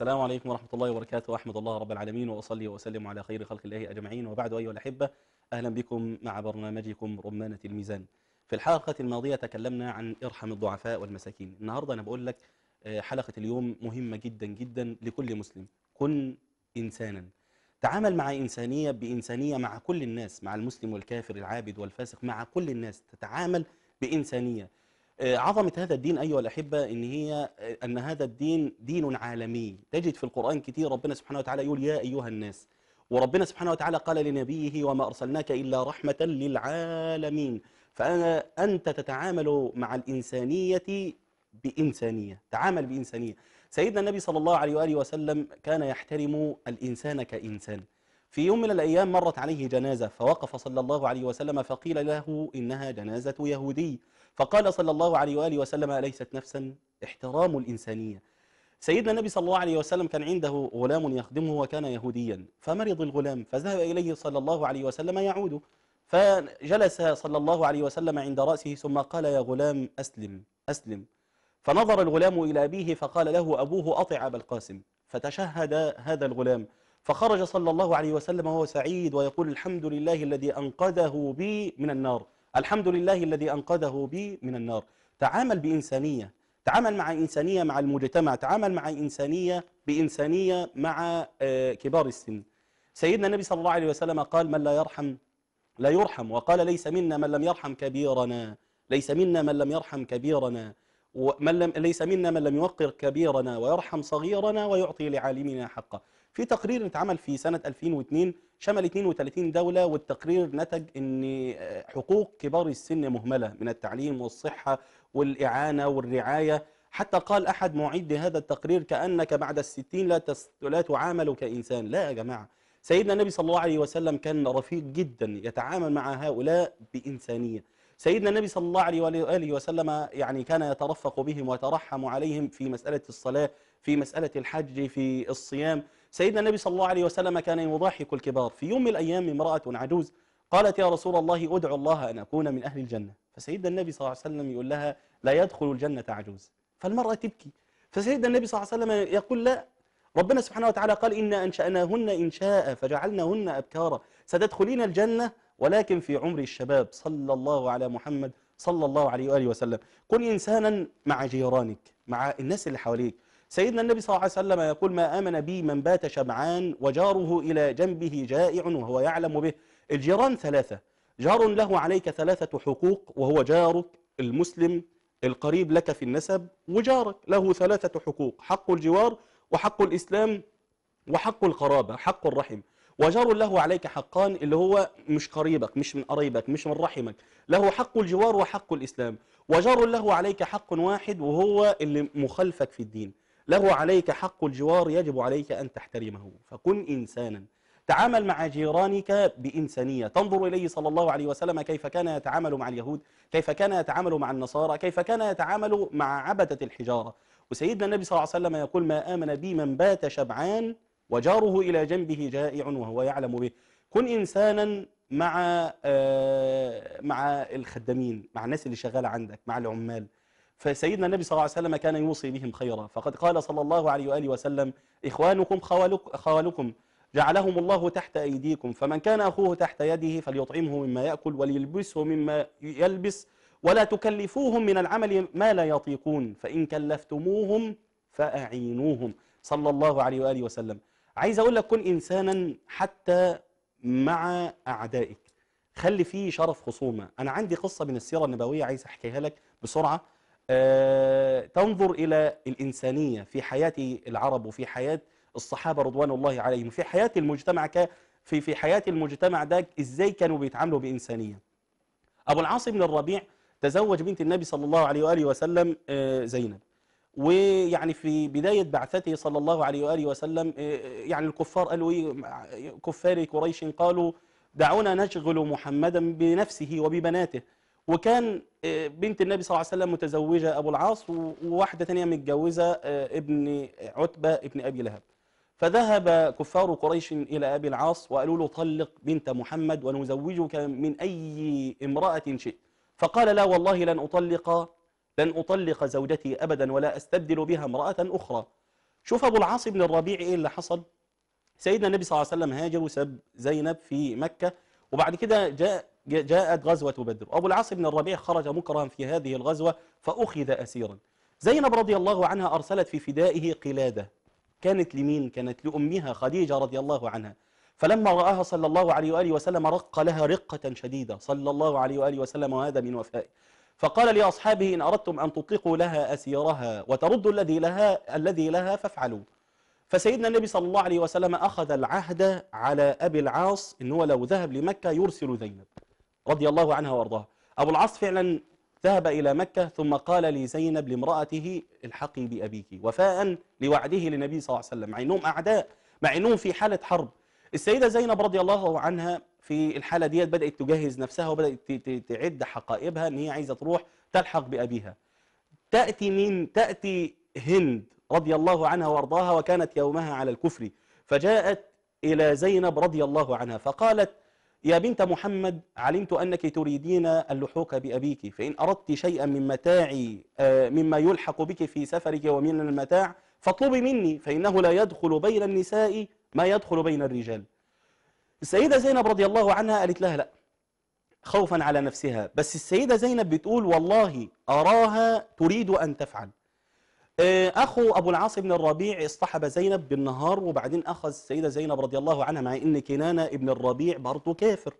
السلام عليكم ورحمة الله وبركاته أحمد الله رب العالمين وأصلي وأسلم على خير خلق الله أجمعين وبعد أيها الأحبة أهلا بكم مع برنامجكم رمانة الميزان في الحلقة الماضية تكلمنا عن إرحم الضعفاء والمساكين النهاردة أنا بقول لك آه، حلقة اليوم مهمة جدا جدا لكل مسلم كن إنسانا تعامل مع إنسانية بإنسانية مع كل الناس مع المسلم والكافر العابد والفاسق مع كل الناس تتعامل بإنسانية آه، عظمة هذا الدين أيها الأحبة إن هي آه، أن هذا الدين دين عالمي تجد في القرآن كثير ربنا سبحانه وتعالى يقول يا أيها الناس وربنا سبحانه وتعالى قال لنبيه وما أرسلناك إلا رحمة للعالمين فأنت تتعامل مع الإنسانية بإنسانية تعامل بإنسانية سيدنا النبي صلى الله عليه وآله وسلم كان يحترم الإنسان كإنسان في يوم من الأيام مرت عليه جنازة فوقف صلى الله عليه وسلم فقيل له إنها جنازة يهودي فقال صلى الله عليه وآله وسلم أليست نفسا احترام الإنسانية سيدنا النبي صلى الله عليه وسلم كان عنده غلام يخدمه وكان يهوديا فمرض الغلام فذهب إليه صلى الله عليه وسلم يعود فجلس صلى الله عليه وسلم عند رأسه ثم قال يا غلام أسلم أسلم فنظر الغلام إلى أبيه فقال له أبوه أطع أبا القاسم فتشهد هذا الغلام فخرج صلى الله عليه وسلم وهو سعيد ويقول الحمد لله الذي أنقذه بي من النار الحمد لله الذي أنقذه بي من النار تعامل بإنسانية تعامل مع إنسانية مع المجتمع تعامل مع إنسانية بإنسانية مع آه، كبار السن سيدنا النبي صلى الله عليه وسلم قال من لا يرحم لا يرحم وقال ليس منا من لم يرحم كبيرنا ليس منا من لم يرحم كبيرنا ومن لم ليس منا من لم يوقر كبيرنا ويرحم صغيرنا ويعطي لعالمنا حقه في تقرير اتعمل في سنة 2002 شمل 32 دولة والتقرير نتج أن آه، حقوق كبار السن مهملة من التعليم والصحة والإعانة والرعاية حتى قال أحد معد هذا التقرير كأنك بعد الستين لا, لا تعامل كإنسان لا يا جماعة سيدنا النبي صلى الله عليه وسلم كان رفيق جدا يتعامل مع هؤلاء بإنسانية سيدنا النبي صلى الله عليه وآله وسلم يعني كان يترفق بهم ويترحم عليهم في مسألة الصلاة في مسألة الحج في الصيام سيدنا النبي صلى الله عليه وسلم كان يضاحك الكبار في يوم من الأيام امرأة عجوز قالت يا رسول الله ادعو الله أن أكون من أهل الجنة فسيدنا النبي صلى الله عليه وسلم يقول لها لا يدخل الجنة عجوز فالمرأة تبكي فسيدنا النبي صلى الله عليه وسلم يقول لا ربنا سبحانه وتعالى قال إنا أنشأناهن إنشاء فجعلناهن أبكارا ستدخلين الجنة ولكن في عمر الشباب صلى الله على محمد صلى الله عليه وآله وسلم كن إنسانا مع جيرانك مع الناس اللي حواليك سيدنا النبي صلى الله عليه وسلم يقول ما آمن بي من بات شبعان وجاره إلى جنبه جائع وهو يعلم به الجيران ثلاثة جار له عليك ثلاثة حقوق وهو جارك المسلم القريب لك في النسب وجارك له ثلاثة حقوق حق الجوار وحق الإسلام وحق القرابة حق الرحم وجار له عليك حقان اللي هو مش قريبك مش من قريبك مش من رحمك له حق الجوار وحق الإسلام وجار له عليك حق واحد وهو اللي مخالفك في الدين له عليك حق الجوار يجب عليك أن تحترمه فكن إنسانا تعامل مع جيرانك بإنسانية تنظر إليه صلى الله عليه وسلم كيف كان يتعامل مع اليهود كيف كان يتعامل مع النصارى كيف كان يتعامل مع عبدة الحجارة وسيدنا النبي صلى الله عليه وسلم يقول ما آمن بي من بات شبعان وجاره إلى جنبه جائع وهو يعلم به كن إنسانا مع آه، مع الخدامين مع الناس اللي شغالة عندك مع العمال فسيدنا النبي صلى الله عليه وسلم كان يوصي بهم خيرا فقد قال صلى الله عليه وآله وسلم إخوانكم خوالكم جعلهم الله تحت أيديكم فمن كان أخوه تحت يده فليطعمه مما يأكل وليلبسه مما يلبس ولا تكلفوهم من العمل ما لا يطيقون فإن كلفتموهم فأعينوهم صلى الله عليه وآله وسلم عايز اقول لك كن انسانا حتى مع اعدائك خلي فيه شرف خصومه انا عندي قصه من السيره النبويه عايز احكيها لك بسرعه أه تنظر الى الانسانيه في حياه العرب وفي حياه الصحابه رضوان الله عليهم في حياه المجتمع ك في في حياه المجتمع ده ازاي كانوا بيتعاملوا بانسانيه ابو العاص بن الربيع تزوج بنت النبي صلى الله عليه واله وسلم آه، زينب ويعني في بداية بعثته صلى الله عليه وآله وسلم إيه، إيه، يعني الكفار قالوا إيه كفار قريش قالوا دعونا نشغل محمدا بنفسه وببناته وكان إيه، بنت النبي صلى الله عليه وسلم متزوجة أبو العاص وواحدة ثانيه متجوزة ابن عتبة ابن أبي لهب فذهب كفار قريش إلى أبي العاص وقالوا له طلق بنت محمد ونزوجك من أي امرأة شئت فقال لا والله لن أطلق لن أطلق زوجتي أبدا ولا أستبدل بها امرأة أخرى شوف أبو العاص بن الربيع إيه اللي حصل سيدنا النبي صلى الله عليه وسلم هاجر وسب زينب في مكة وبعد كده جاء جاءت غزوة بدر أبو العاص بن الربيع خرج مكرها في هذه الغزوة فأخذ أسيرا زينب رضي الله عنها أرسلت في فدائه قلادة كانت لمين؟ كانت لأمها خديجة رضي الله عنها فلما رآها صلى الله عليه وآله وسلم رق لها رقة شديدة صلى الله عليه وآله وسلم وهذا من وفائه فقال لأصحابه إن أردتم أن تطلقوا لها أسيرها وتردوا الذي لها الذي لها فافعلوا فسيدنا النبي صلى الله عليه وسلم أخذ العهد على أبي العاص إن هو لو ذهب لمكة يرسل زينب رضي الله عنها وارضاها أبو العاص فعلا ذهب إلى مكة ثم قال لزينب لامرأته الحقي بأبيك وفاء لوعده للنبي صلى الله عليه وسلم مع أنهم أعداء مع أنهم في حالة حرب السيدة زينب رضي الله عنها في الحالة ديت بدأت تجهز نفسها وبدأت تعد حقائبها ان هي عايزة تروح تلحق بأبيها تأتي مين تأتي هند رضي الله عنها وارضاها وكانت يومها على الكفر فجاءت إلى زينب رضي الله عنها فقالت يا بنت محمد علمت أنك تريدين اللحوق بأبيك فإن أردت شيئا من متاعي آه، مما يلحق بك في سفرك ومن المتاع فاطلبي مني فإنه لا يدخل بين النساء ما يدخل بين الرجال السيدة زينب رضي الله عنها قالت لها لا خوفا على نفسها بس السيدة زينب بتقول والله أراها تريد أن تفعل آه، أخو أبو العاص بن الربيع اصطحب زينب بالنهار وبعدين أخذ السيدة زينب رضي الله عنها مع إن كنانة ابن الربيع برضه كافر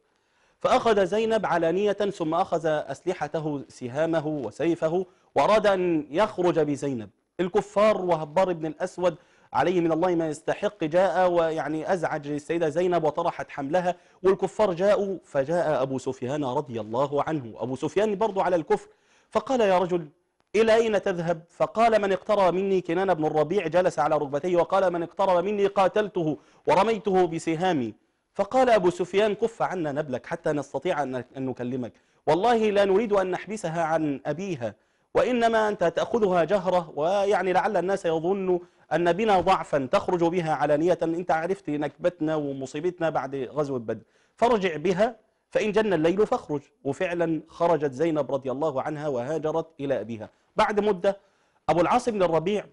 فأخذ زينب علانية ثم أخذ أسلحته سهامه وسيفه وأراد أن يخرج بزينب الكفار وهبار بن الأسود عليه من الله ما يستحق جاء ويعني أزعج السيدة زينب وطرحت حملها والكفار جاءوا فجاء أبو سفيان رضي الله عنه أبو سفيان برضو على الكفر فقال يا رجل إلى أين تذهب فقال من اقترب مني كنان بن الربيع جلس على ركبتيه وقال من اقترب مني قاتلته ورميته بسهامي فقال أبو سفيان كف عنا نبلك حتى نستطيع أن نكلمك والله لا نريد أن نحبسها عن أبيها وإنما أنت تأخذها جهرة ويعني لعل الناس يظنوا أن بنا ضعفا تخرج بها علانية أنت عرفت نكبتنا ومصيبتنا بعد غزوة بدر فرجع بها فإن جن الليل فاخرج وفعلا خرجت زينب رضي الله عنها وهاجرت إلى أبيها بعد مدة أبو العاص بن الربيع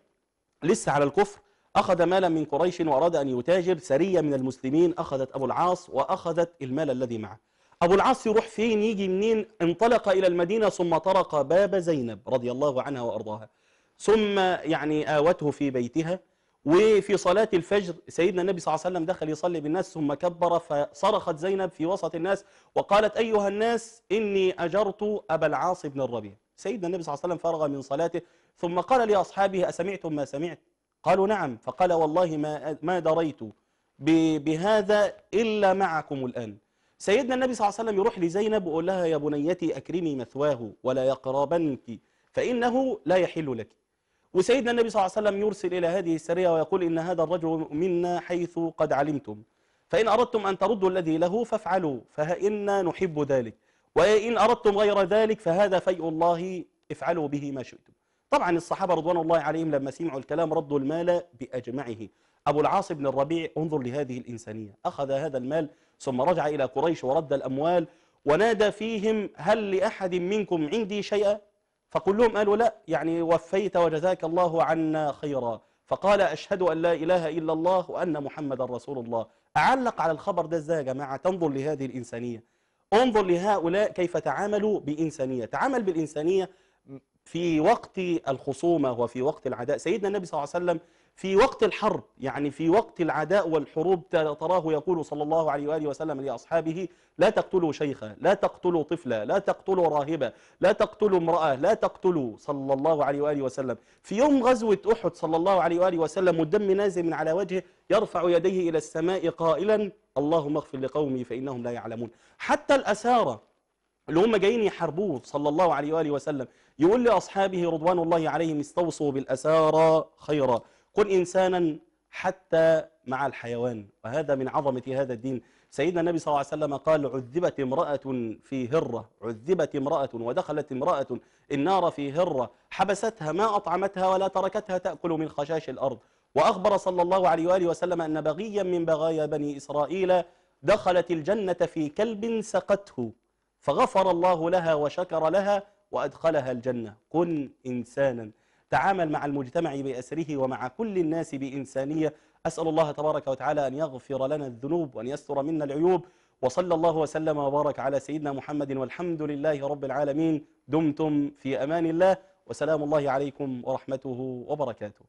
لسه على الكفر أخذ مالا من قريش وأراد أن يتاجر سرية من المسلمين أخذت أبو العاص وأخذت المال الذي معه أبو العاص يروح فين يجي منين انطلق إلى المدينة ثم طرق باب زينب رضي الله عنها وأرضاها ثم يعني آوته في بيتها وفي صلاة الفجر سيدنا النبي صلى الله عليه وسلم دخل يصلي بالناس ثم كبر فصرخت زينب في وسط الناس وقالت أيها الناس إني أجرت أبا العاص بن الربيع سيدنا النبي صلى الله عليه وسلم فرغ من صلاته ثم قال لأصحابه أسمعتم ما سمعت قالوا نعم فقال والله ما, ما دريت بهذا إلا معكم الآن سيدنا النبي صلى الله عليه وسلم يروح لزينب ويقول لها يا بنيتي أكرمي مثواه ولا يقربنك فإنه لا يحل لك وسيدنا النبي صلى الله عليه وسلم يرسل إلى هذه السرية ويقول إن هذا الرجل منا حيث قد علمتم فإن أردتم أن تردوا الذي له فافعلوا فإنا نحب ذلك وإن أردتم غير ذلك فهذا فيء الله افعلوا به ما شئتم طبعا الصحابة رضوان الله عليهم لما سمعوا الكلام ردوا المال بأجمعه أبو العاص بن الربيع انظر لهذه الإنسانية أخذ هذا المال ثم رجع إلى قريش ورد الأموال ونادى فيهم هل لأحد منكم عندي شيئا فكلهم قالوا لا يعني وفيت وجزاك الله عنا خيرا فقال أشهد أن لا إله إلا الله وأن محمدا رسول الله أعلق على الخبر ده إزاي يا جماعة تنظر لهذه الإنسانية انظر لهؤلاء كيف تعاملوا بإنسانية تعامل بالإنسانية في وقت الخصومة وفي وقت العداء سيدنا النبي صلى الله عليه وسلم في وقت الحرب يعني في وقت العداء والحروب تراه يقول صلى الله عليه وآله وسلم لأصحابه لا تقتلوا شيخا لا تقتلوا طفلا لا تقتلوا راهبة لا تقتلوا امرأة لا تقتلوا صلى الله عليه وآله وسلم في يوم غزوة أحد صلى الله عليه وآله وسلم والدم نازل من على وجهه يرفع يديه إلى السماء قائلا اللهم اغفر لقومي فإنهم لا يعلمون حتى الأسارة اللي هم جايين يحاربوه صلى الله عليه وآله وسلم يقول لأصحابه رضوان الله عليهم استوصوا بالأسارى خيرا كن إنسانا حتى مع الحيوان وهذا من عظمة هذا الدين سيدنا النبي صلى الله عليه وسلم قال عذبت امرأة في هرة عذبت امرأة ودخلت امرأة النار في هرة حبستها ما أطعمتها ولا تركتها تأكل من خشاش الأرض وأخبر صلى الله عليه وآله وسلم أن بغيا من بغايا بني إسرائيل دخلت الجنة في كلب سقته فغفر الله لها وشكر لها وأدخلها الجنة كن إنسانا تعامل مع المجتمع بأسره ومع كل الناس بإنسانية أسأل الله تبارك وتعالى أن يغفر لنا الذنوب وأن يستر منا العيوب وصلى الله وسلم وبارك على سيدنا محمد والحمد لله رب العالمين دمتم في أمان الله وسلام الله عليكم ورحمته وبركاته